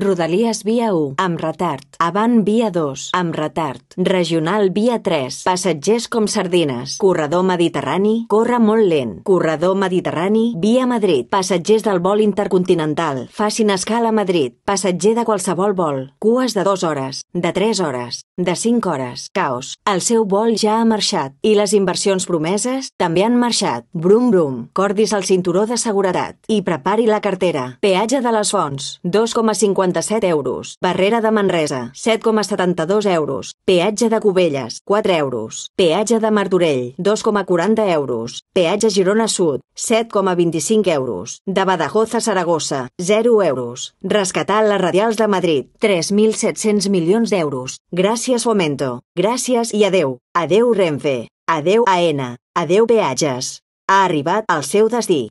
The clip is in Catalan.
Rodalies via 1, amb retard. Avant via 2, amb retard. Regional via 3, passatgers com sardines. Corredor Mediterrani, corre molt lent. Corredor Mediterrani, via Madrid. Passatgers del vol intercontinental, facin escala a Madrid. Passatger de qualsevol vol. Cues de 2 hores, de 3 hores, de 5 hores. Caos. El seu vol ja ha marxat i les inversions promeses també han marxat. Brum, brum. Cordis el cinturó de seguretat i prepari la cartera. Peatge de les fonts, 2,50 57 euros. Barrera de Manresa, 7,72 euros. Peatge de Cubelles, 4 euros. Peatge de Martorell, 2,40 euros. Peatge Girona Sud, 7,25 euros. De Badajoz a Saragossa, 0 euros. Rescatar les radials de Madrid, 3.700 milions d'euros. Gràcies Fomento. Gràcies i adeu. Adeu Renfe. Adeu AENA. Adeu Peatges. Ha arribat al seu destí.